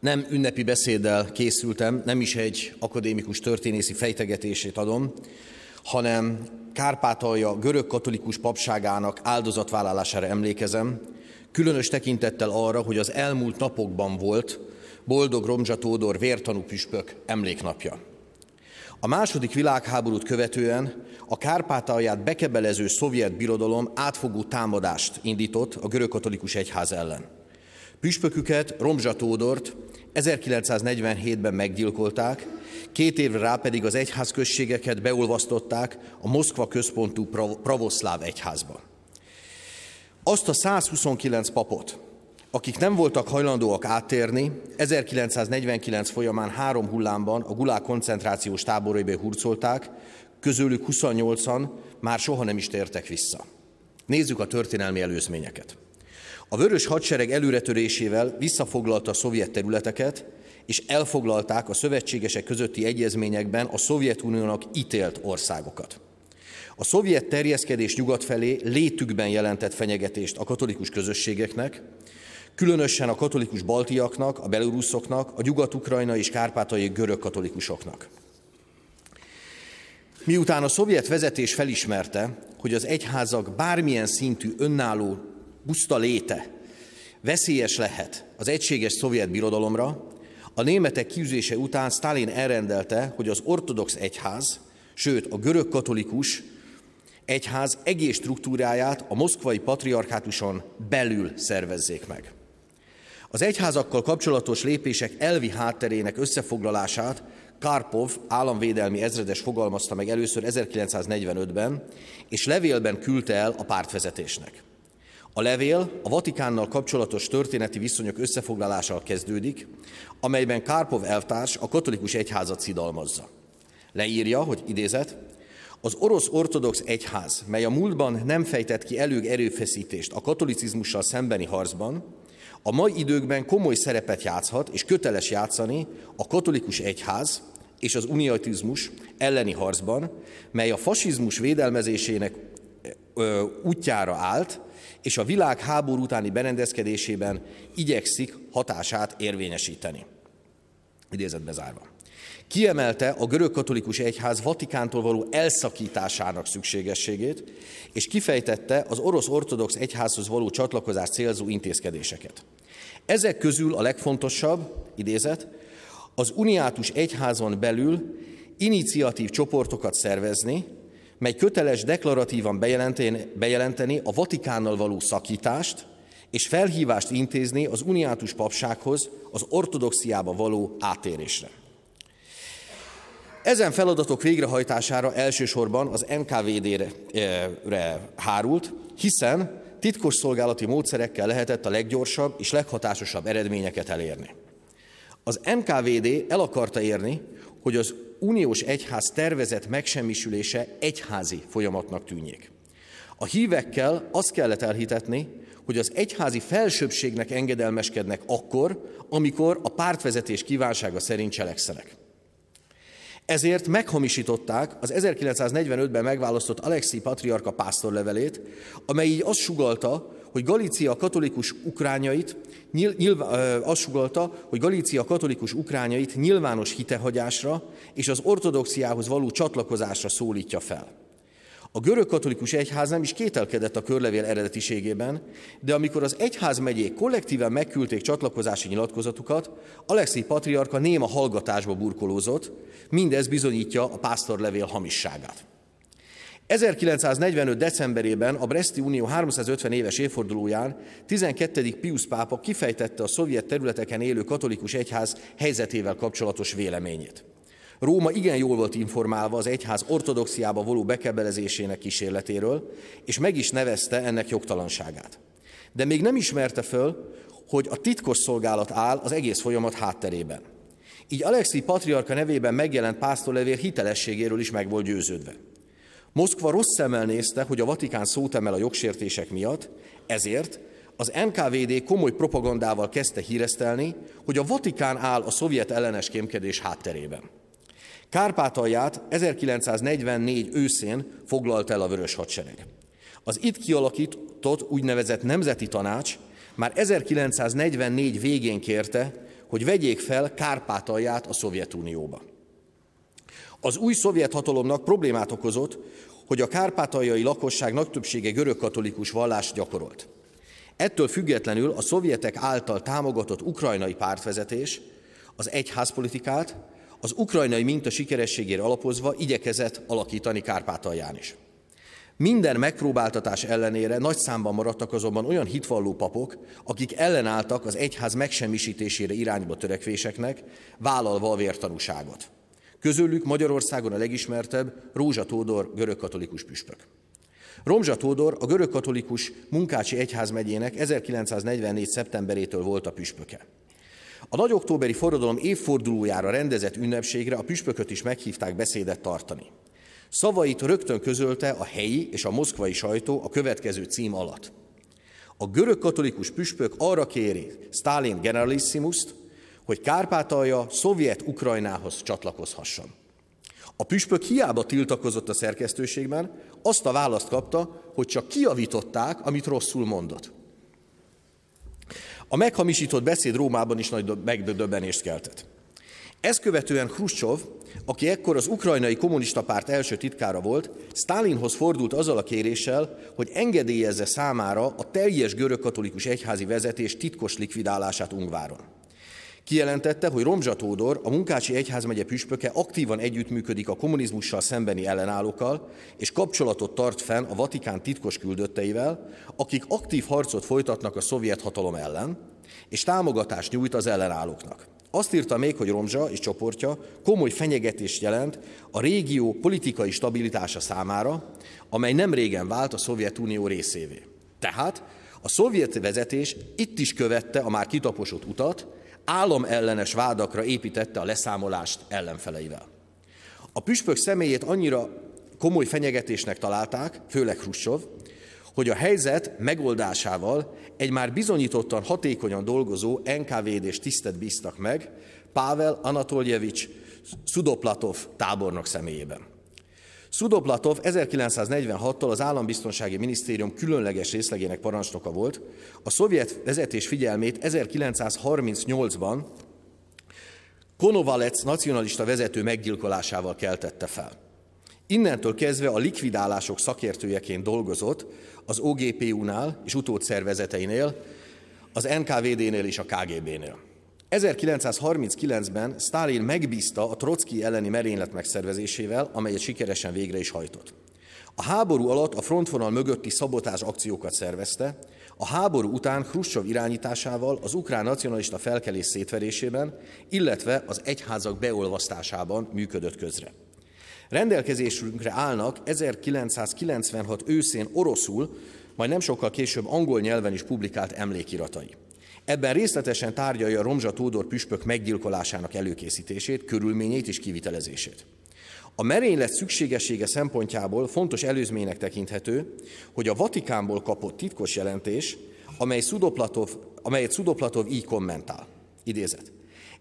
nem ünnepi beszéddel készültem, nem is egy akadémikus történészi fejtegetését adom, hanem Kárpátalja görög katolikus papságának áldozatvállalására emlékezem, különös tekintettel arra, hogy az elmúlt napokban volt Boldog Romzsa Tódor vértanú püspök emléknapja. A második világháborút követően a Kárpátalját bekebelező szovjet birodalom átfogó támadást indított a görögkatolikus egyház ellen. Püspöküket, Romzsa Tódort 1947-ben meggyilkolták, két évre rá pedig az egyházközségeket beolvasztották a Moszkva központú pravoszláv egyházba. Azt a 129 papot, akik nem voltak hajlandóak áttérni, 1949 folyamán három hullámban a Gulák koncentrációs táboraibe hurcolták, közülük 28-an már soha nem is tértek vissza. Nézzük a történelmi előzményeket. A vörös hadsereg előretörésével visszafoglalta a szovjet területeket, és elfoglalták a szövetségesek közötti egyezményekben a Szovjetuniónak ítélt országokat. A szovjet terjeszkedés nyugat felé létükben jelentett fenyegetést a katolikus közösségeknek, különösen a katolikus baltiaknak, a belorusszoknak, a nyugat ukrajna és kárpátai görög katolikusoknak. Miután a szovjet vezetés felismerte, hogy az egyházak bármilyen szintű önálló puszta léte veszélyes lehet az egységes szovjet birodalomra, a németek kiűzése után Stalin elrendelte, hogy az ortodox egyház, sőt a görög katolikus egyház egész struktúráját a moszkvai patriarchátuson belül szervezzék meg. Az egyházakkal kapcsolatos lépések elvi hátterének összefoglalását Karpov államvédelmi ezredes fogalmazta meg először 1945-ben, és levélben küldte el a pártvezetésnek. A levél a Vatikánnal kapcsolatos történeti viszonyok összefoglalással kezdődik, amelyben Kárpov elvtárs a katolikus egyházat szidalmazza. Leírja, hogy idézet, az orosz ortodox egyház, mely a múltban nem fejtett ki előg erőfeszítést a katolicizmussal szembeni harcban, a mai időkben komoly szerepet játszhat és köteles játszani a katolikus egyház és az uniatizmus elleni harcban, mely a fasizmus védelmezésének útjára állt, és a világ háború utáni berendezkedésében igyekszik hatását érvényesíteni. Idézet bezárva. Kiemelte a görög katolikus egyház Vatikántól való elszakításának szükségességét, és kifejtette az orosz ortodox egyházhoz való csatlakozás célzó intézkedéseket. Ezek közül a legfontosabb, idézet, az uniátus egyházon belül iniciatív csoportokat szervezni, mely köteles deklaratívan bejelenteni a Vatikánnal való szakítást, és felhívást intézni az uniátus papsághoz az ortodoxiába való átérésre. Ezen feladatok végrehajtására elsősorban az NKVD-re e, hárult, hiszen titkos szolgálati módszerekkel lehetett a leggyorsabb és leghatásosabb eredményeket elérni. Az NKVD el akarta érni, hogy az uniós egyház tervezett megsemmisülése egyházi folyamatnak tűnjék. A hívekkel azt kellett elhitetni, hogy az egyházi felsőbbségnek engedelmeskednek akkor, amikor a pártvezetés kívánsága szerint cselekszenek. Ezért meghamisították az 1945-ben megválasztott Alexi Patriarka pásztorlevelét, amely így azt sugalta, hogy Galícia katolikus ukrányait, nyil, nyilvá, azt sugalta, hogy Galícia katolikus ukrányait nyilvános hitehagyásra és az ortodoxiához való csatlakozásra szólítja fel. A görög katolikus egyház nem is kételkedett a körlevél eredetiségében, de amikor az egyház megyék kollektíven megküldték csatlakozási nyilatkozatukat, Alexi patriarka néma hallgatásba burkolózott, mindez bizonyítja a pásztorlevél hamisságát. 1945. decemberében a Breszti Unió 350 éves évfordulóján 12. Pius pápa kifejtette a szovjet területeken élő katolikus egyház helyzetével kapcsolatos véleményét. Róma igen jól volt informálva az egyház ortodoxiába való bekebelezésének kísérletéről, és meg is nevezte ennek jogtalanságát. De még nem ismerte föl, hogy a titkos szolgálat áll az egész folyamat hátterében. Így Alexi patriarka nevében megjelent pásztorlevél hitelességéről is meg volt győződve. Moszkva rossz szemmel nézte, hogy a Vatikán szót emel a jogsértések miatt, ezért az NKVD komoly propagandával kezdte híresztelni, hogy a Vatikán áll a szovjet ellenes kémkedés hátterében. Kárpátalját 1944 őszén foglalt el a Vörös Hadsereg. Az itt kialakított úgynevezett Nemzeti Tanács már 1944 végén kérte, hogy vegyék fel Kárpátalját a Szovjetunióba. Az új szovjet hatalomnak problémát okozott, hogy a kárpátaljai lakosság nagy többsége görögkatolikus vallást gyakorolt. Ettől függetlenül a szovjetek által támogatott ukrajnai pártvezetés az egyházpolitikát az ukrajnai minta sikerességére alapozva igyekezett alakítani Kárpátalján is. Minden megpróbáltatás ellenére nagy számban maradtak azonban olyan hitvalló papok, akik ellenálltak az egyház megsemmisítésére irányba törekvéseknek, vállalva a vértanúságot. Közülük Magyarországon a legismertebb Rózsa Tódor görögkatolikus püspök. Romzsa Tódor a görögkatolikus Munkácsi Egyházmegyének 1944. szeptemberétől volt a püspöke. A nagy októberi forradalom évfordulójára rendezett ünnepségre a püspököt is meghívták beszédet tartani. Szavait rögtön közölte a helyi és a moszkvai sajtó a következő cím alatt. A görögkatolikus püspök arra kéri Stalin generalissimus hogy Kárpátalja szovjet Ukrajnához csatlakozhasson. A püspök hiába tiltakozott a szerkesztőségben, azt a választ kapta, hogy csak kiavították, amit rosszul mondott. A meghamisított beszéd Rómában is nagy megdöbbenést keltett. Ezt követően Khrushchev, aki ekkor az ukrajnai kommunista párt első titkára volt, Stálinhoz fordult azzal a kéréssel, hogy engedélyezze számára a teljes görögkatolikus egyházi vezetés titkos likvidálását Ungváron. Kijelentette, hogy Romzsa Tódor, a Munkácsi Egyházmegye püspöke aktívan együttműködik a kommunizmussal szembeni ellenállókkal, és kapcsolatot tart fenn a Vatikán titkos küldötteivel, akik aktív harcot folytatnak a szovjet hatalom ellen, és támogatást nyújt az ellenállóknak. Azt írta még, hogy Romzsa és csoportja komoly fenyegetést jelent a régió politikai stabilitása számára, amely nem régen vált a Szovjetunió részévé. Tehát a szovjet vezetés itt is követte a már kitaposott utat, álomellenes vádakra építette a leszámolást ellenfeleivel. A püspök személyét annyira komoly fenyegetésnek találták, főleg Hrussov, hogy a helyzet megoldásával egy már bizonyítottan hatékonyan dolgozó nkvd és tisztet bíztak meg, Pável Anatoljevics Szudoplatov tábornok személyében. Szudoplatov 1946-tól az Állambiztonsági Minisztérium különleges részlegének parancsnoka volt, a szovjet vezetés figyelmét 1938-ban Konovalec nacionalista vezető meggyilkolásával keltette fel. Innentől kezdve a likvidálások szakértőjeként dolgozott az OGPU-nál és utódszervezeteinél, az NKVD-nél és a KGB-nél. 1939-ben Stalin megbízta a Trotsky elleni merénylet megszervezésével, amelyet sikeresen végre is hajtott. A háború alatt a frontvonal mögötti szabotás akciókat szervezte, a háború után Khrushchev irányításával az ukrán nacionalista felkelés szétverésében, illetve az egyházak beolvasztásában működött közre. Rendelkezésünkre állnak 1996 őszén oroszul, majd nem sokkal később angol nyelven is publikált emlékiratai. Ebben részletesen tárgyalja Romzsa Tódor püspök meggyilkolásának előkészítését, körülményét és kivitelezését. A merénylet szükségessége szempontjából fontos előzménynek tekinthető, hogy a Vatikánból kapott titkos jelentés, amely Szudoplatov, amelyet Szudoplatov így kommentál. Idézet.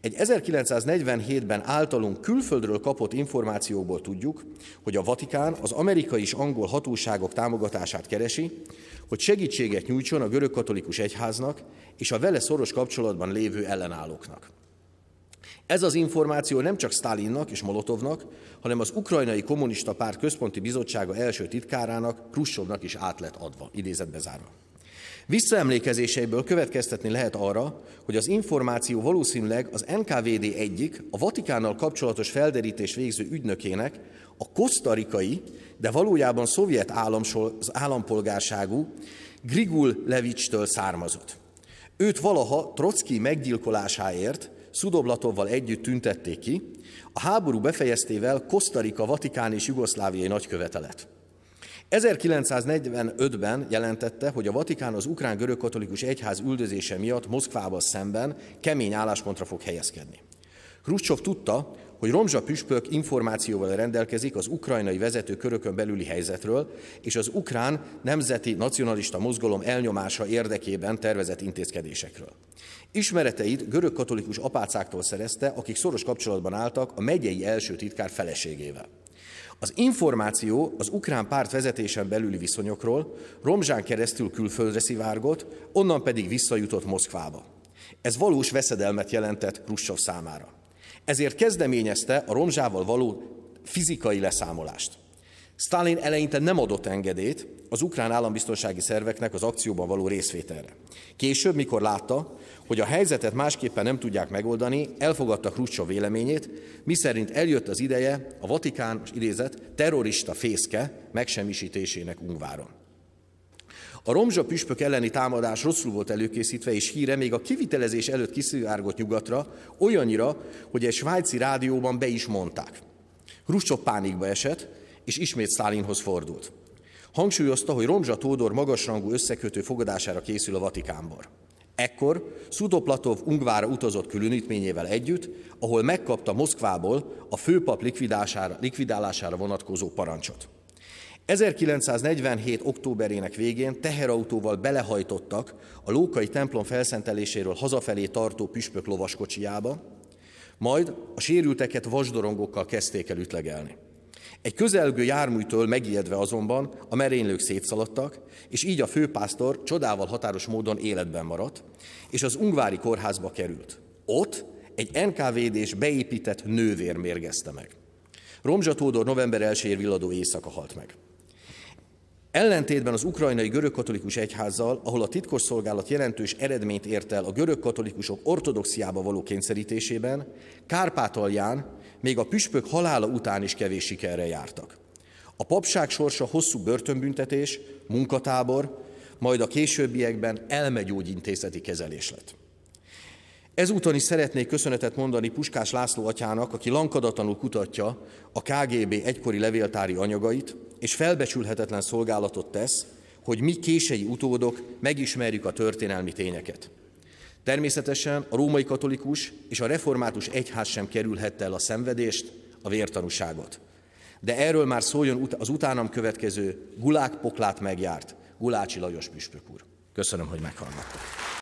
Egy 1947-ben általunk külföldről kapott információból tudjuk, hogy a Vatikán az amerikai és angol hatóságok támogatását keresi, hogy segítséget nyújtson a görögkatolikus egyháznak és a vele szoros kapcsolatban lévő ellenállóknak. Ez az információ nem csak Stalinnak és Molotovnak, hanem az ukrajnai kommunista párt központi bizottsága első titkárának, Krusovnak is át lett adva, idézetbe zárva. Visszaemlékezéseiből következtetni lehet arra, hogy az információ valószínűleg az NKVD egyik, a Vatikánnal kapcsolatos felderítés végző ügynökének, a kosztarikai, de valójában szovjet az állampolgárságú Grigul Levicstől származott. Őt valaha Trotsky meggyilkolásáért Szudoblatovval együtt tüntették ki, a háború befejeztével Kosztarika, Vatikán és Jugoszláviai nagykövetelet. lett. 1945-ben jelentette, hogy a Vatikán az ukrán görögkatolikus egyház üldözése miatt Moszkvával szemben kemény álláspontra fog helyezkedni. Khrushchev tudta, hogy Romzsa püspök információval rendelkezik az ukrajnai vezető körökön belüli helyzetről, és az ukrán nemzeti nacionalista mozgalom elnyomása érdekében tervezett intézkedésekről. Ismereteit görögkatolikus apácáktól szerezte, akik szoros kapcsolatban álltak a megyei első titkár feleségével. Az információ az ukrán párt vezetésen belüli viszonyokról Romzsán keresztül külföldre szivárgott, onnan pedig visszajutott Moszkvába. Ez valós veszedelmet jelentett Khrushchev számára. Ezért kezdeményezte a Romzsával való fizikai leszámolást. Stalin eleinte nem adott engedélyt az ukrán állambiztonsági szerveknek az akcióban való részvételre. Később, mikor látta, hogy a helyzetet másképpen nem tudják megoldani, elfogadta Khrushchev véleményét, miszerint eljött az ideje a Vatikán idézet terrorista fészke megsemmisítésének Ungváron. A romzsa püspök elleni támadás rosszul volt előkészítve, és híre még a kivitelezés előtt kiszivárgott nyugatra, olyannyira, hogy egy svájci rádióban be is mondták. Ruscsó pánikba esett, és ismét Szálinhoz fordult. Hangsúlyozta, hogy Romzsa Tódor magasrangú összekötő fogadására készül a Vatikánban. Ekkor Szudoplatov Ungvára utazott különítményével együtt, ahol megkapta Moszkvából a főpap likvidálására, likvidálására vonatkozó parancsot. 1947. októberének végén teherautóval belehajtottak a Lókai templom felszenteléséről hazafelé tartó püspök lovaskocsijába, majd a sérülteket vasdorongokkal kezdték el ütlegelni. Egy közelgő járműtől megijedve azonban a merénylők szétszaladtak, és így a főpásztor csodával határos módon életben maradt, és az Ungvári kórházba került. Ott egy NKVD-s beépített nővér mérgezte meg. Romzsa Tódor november 1-én villadó éjszaka halt meg. Ellentétben az ukrajnai görögkatolikus egyházzal, ahol a titkosszolgálat jelentős eredményt ért el a görögkatolikusok ortodoxiába való kényszerítésében, Kárpátalján még a püspök halála után is kevés sikerre jártak. A papság sorsa hosszú börtönbüntetés, munkatábor, majd a későbbiekben elmegyógyintézeti kezelés lett. Ezúton is szeretnék köszönetet mondani Puskás László atyának, aki lankadatlanul kutatja a KGB egykori levéltári anyagait, és felbecsülhetetlen szolgálatot tesz, hogy mi kései utódok megismerjük a történelmi tényeket. Természetesen a római katolikus és a református egyház sem kerülhette el a szenvedést, a vértanúságot. De erről már szóljon az utánam következő gulák poklát megjárt Gulácsi Lajos püspök úr. Köszönöm, hogy meghallgattak.